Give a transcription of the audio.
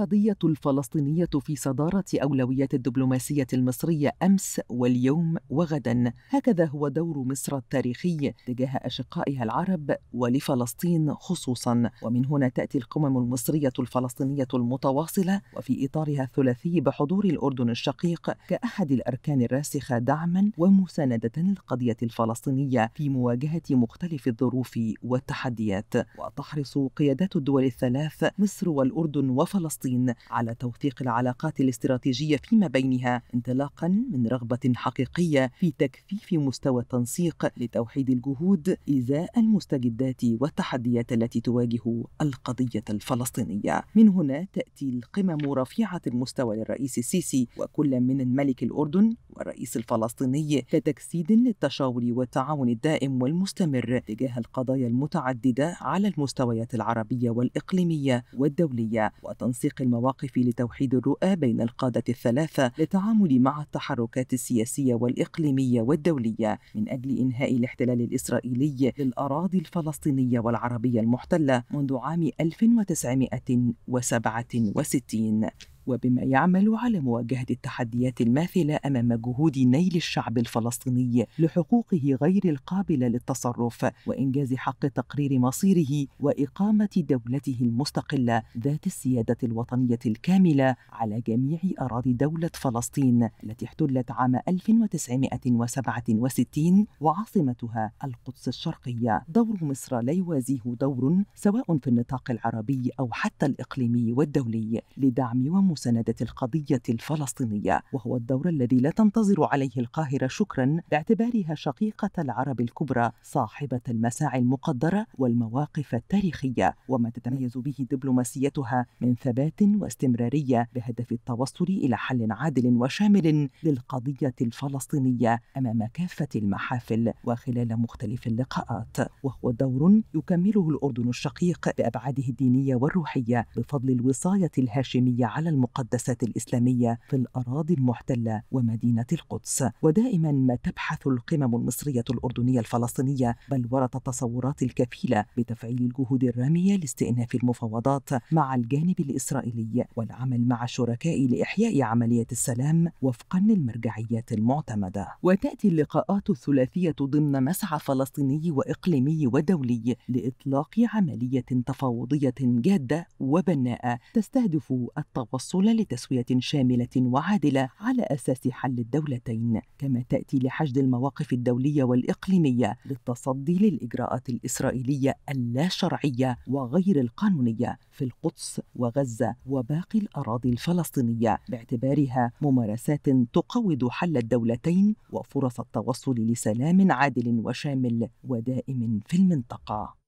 القضية الفلسطينية في صدارة أولويات الدبلوماسية المصرية أمس واليوم وغدا هكذا هو دور مصر التاريخي تجاه أشقائها العرب ولفلسطين خصوصا ومن هنا تأتي القمم المصرية الفلسطينية المتواصلة وفي إطارها الثلاثي بحضور الأردن الشقيق كأحد الأركان الراسخة دعما ومساندة للقضية الفلسطينية في مواجهة مختلف الظروف والتحديات وتحرص قيادات الدول الثلاث مصر والأردن وفلسطين فلسطين على توثيق العلاقات الاستراتيجية فيما بينها انطلاقا من رغبة حقيقية في تكثيف مستوى التنسيق لتوحيد الجهود إزاء المستجدات والتحديات التي تواجه القضية الفلسطينية من هنا تأتي القمم رفيعة المستوى للرئيس السيسي وكل من الملك الأردن والرئيس الفلسطيني كتجسيد للتشاور والتعاون الدائم والمستمر تجاه القضايا المتعددة على المستويات العربية والإقليمية والدولية وتنسيق المواقف لتوحيد الرؤى بين القادة الثلاثة للتعامل مع التحركات السياسية والإقليمية والدولية من أجل إنهاء الاحتلال الإسرائيلي للأراضي الفلسطينية والعربية المحتلة منذ عام 1967 وبما يعمل على مواجهة التحديات الماثلة أمام جهود نيل الشعب الفلسطيني لحقوقه غير القابلة للتصرف وإنجاز حق تقرير مصيره وإقامة دولته المستقلة ذات السيادة الوطنية الكاملة على جميع أراضي دولة فلسطين التي احتلت عام 1967 وعاصمتها القدس الشرقية دور مصر لا يوازيه دور سواء في النطاق العربي أو حتى الإقليمي والدولي لدعم ومو مساندة القضية الفلسطينية وهو الدور الذي لا تنتظر عليه القاهرة شكرا باعتبارها شقيقة العرب الكبرى صاحبة المساعي المقدرة والمواقف التاريخية وما تتميز به دبلوماسيتها من ثبات واستمرارية بهدف التوصل إلى حل عادل وشامل للقضية الفلسطينية أمام كافة المحافل وخلال مختلف اللقاءات وهو دور يكمله الأردن الشقيق بأبعاده الدينية والروحية بفضل الوصاية الهاشمية على المنطقة المقدسات الإسلامية في الأراضي المحتلة ومدينة القدس ودائما ما تبحث القمم المصرية الأردنية الفلسطينية بلورة التصورات الكفيلة بتفعيل الجهود الرامية لاستئناف المفاوضات مع الجانب الإسرائيلي والعمل مع الشركاء لإحياء عملية السلام وفقا للمرجعيات المعتمدة وتأتي اللقاءات الثلاثية ضمن مسعى فلسطيني وإقليمي ودولي لإطلاق عملية تفاوضية جادة وبناءة تستهدف التوصل التوصل لتسوية شاملة وعادلة على أساس حل الدولتين، كما تأتي لحشد المواقف الدولية والإقليمية للتصدي للإجراءات الإسرائيلية اللا شرعية وغير القانونية في القدس وغزة وباقي الأراضي الفلسطينية باعتبارها ممارسات تقوض حل الدولتين وفرص التوصل لسلام عادل وشامل ودائم في المنطقة.